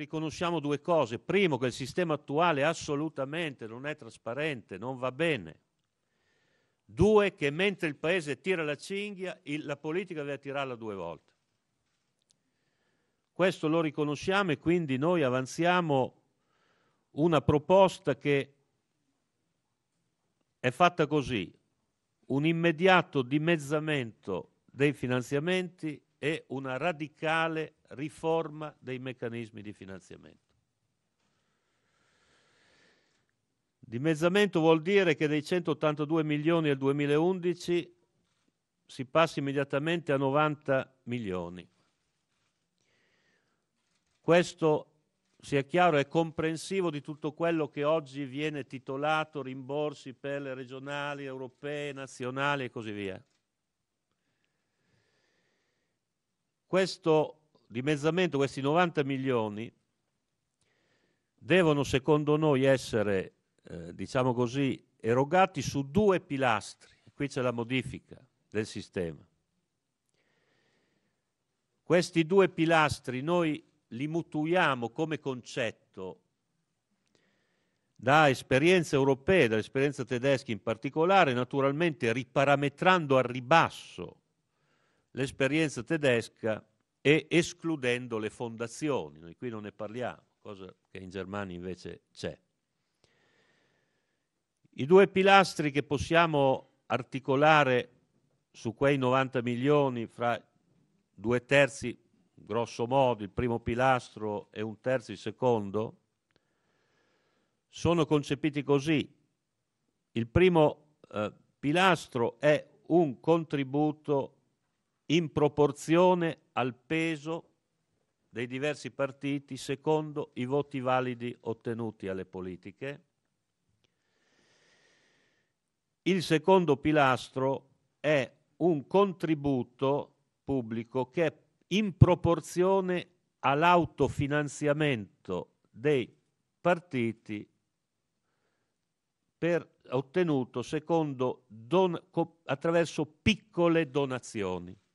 riconosciamo due cose. Primo, che il sistema attuale assolutamente non è trasparente, non va bene. Due, che mentre il Paese tira la cinghia, il, la politica deve tirarla due volte. Questo lo riconosciamo e quindi noi avanziamo una proposta che è fatta così, un immediato dimezzamento dei finanziamenti e una radicale riforma dei meccanismi di finanziamento. Dimezzamento vuol dire che dei 182 milioni nel 2011 si passa immediatamente a 90 milioni. Questo, sia chiaro, è comprensivo di tutto quello che oggi viene titolato rimborsi per le regionali, europee, nazionali e così via. questo dimezzamento, questi 90 milioni, devono secondo noi essere, eh, diciamo così, erogati su due pilastri. Qui c'è la modifica del sistema. Questi due pilastri noi li mutuiamo come concetto da esperienze europee, dall'esperienza tedesca in particolare, naturalmente riparametrando al ribasso l'esperienza tedesca e escludendo le fondazioni. Noi qui non ne parliamo, cosa che in Germania invece c'è. I due pilastri che possiamo articolare su quei 90 milioni fra due terzi, grosso modo, il primo pilastro e un terzo il secondo, sono concepiti così. Il primo eh, pilastro è un contributo in proporzione al peso dei diversi partiti secondo i voti validi ottenuti alle politiche. Il secondo pilastro è un contributo pubblico che è in proporzione all'autofinanziamento dei partiti per, ottenuto secondo, don, attraverso piccole donazioni.